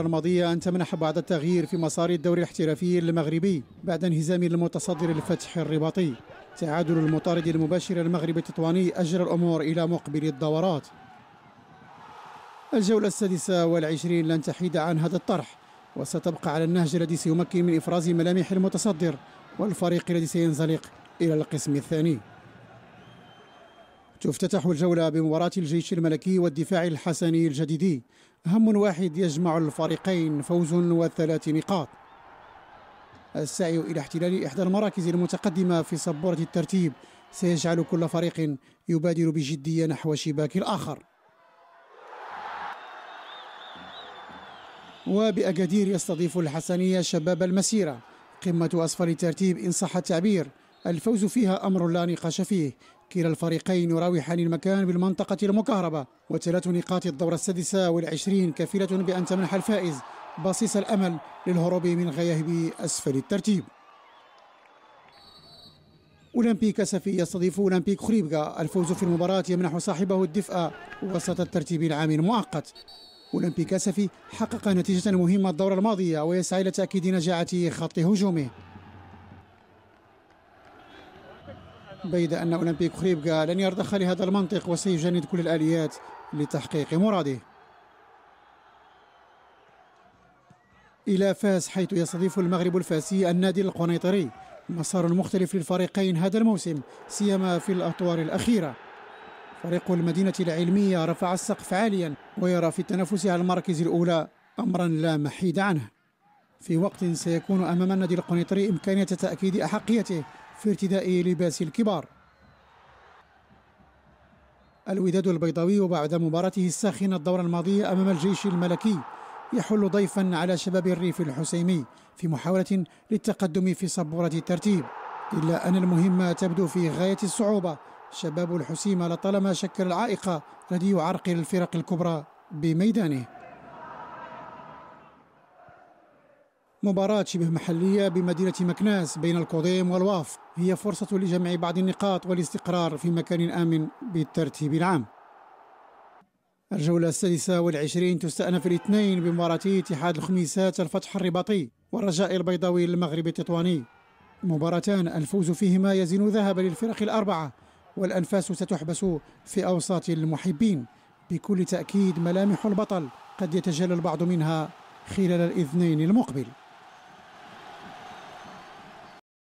الماضية أن تمنح بعض التغيير في مسار الدوري الاحترافي المغربي بعد انهزام المتصدر الفتح الرباطي تعادل المطارد المباشر المغربي التطواني أجرى الأمور إلى مقبل الدورات الجولة السادسة والعشرين لن تحيد عن هذا الطرح وستبقى على النهج الذي سيمكن من إفراز ملامح المتصدر والفريق الذي سينزلق إلى القسم الثاني تفتتح الجولة بمباراة الجيش الملكي والدفاع الحسني الجديدي هم واحد يجمع الفريقين فوز وثلاث نقاط السعي إلى احتلال إحدى المراكز المتقدمة في سبورة الترتيب سيجعل كل فريق يبادر بجدية نحو شباك الآخر وبأكادير يستضيف الحسنية شباب المسيرة قمة أسفل الترتيب إن صح التعبير الفوز فيها أمر لا نقاش فيه كلا الفريقين يراوحان المكان بالمنطقة المكهربة وثلاث نقاط الدورة السادسة والعشرين كفيلة بأن تمنح الفائز بصيص الأمل للهروب من غياهب أسفل الترتيب أولمبيك سفي يستضيف أولمبيك خريبكا الفوز في المباراة يمنح صاحبه الدفء وسط الترتيب العام المؤقت أولمبيك سفي حقق نتيجة مهمة الدورة الماضية ويسعى إلى تأكيد نجاعة خط هجومه بيد أن أولمبيك خريبكا لن يرضخ لهذا المنطق وسيجند كل الآليات لتحقيق مراده إلى فاس حيث يستضيف المغرب الفاسي النادي القنيطري مسار مختلف للفريقين هذا الموسم سيما في الأطوار الأخيرة فريق المدينة العلمية رفع السقف عاليا ويرى في التنافس على المراكز الأولى أمرا لا محيد عنه في وقت سيكون أمام النادي القنيطري إمكانية تأكيد أحقيته في ارتداء لباس الكبار الوداد البيضاوي وبعد مباراته الساخنة الدورة الماضية أمام الجيش الملكي يحل ضيفا على شباب الريف الحسيمي في محاولة للتقدم في صبورة الترتيب إلا أن المهمة تبدو في غاية الصعوبة شباب الحسيمة لطالما شكل العائق الذي يعرقل الفرق الكبرى بميدانه مباراة شبه محلية بمدينة مكناس بين القضيم والواف هي فرصة لجمع بعض النقاط والاستقرار في مكان آمن بالترتيب العام الجولة السادسة والعشرين تستأنف الاثنين بمباراة اتحاد الخميسات الفتح الرباطي والرجاء البيضاوي المغربي التطواني مباراتان الفوز فيهما يزن ذهب للفرق الأربعة والأنفاس ستحبس في أوساط المحبين بكل تأكيد ملامح البطل قد يتجلى البعض منها خلال الاثنين المقبل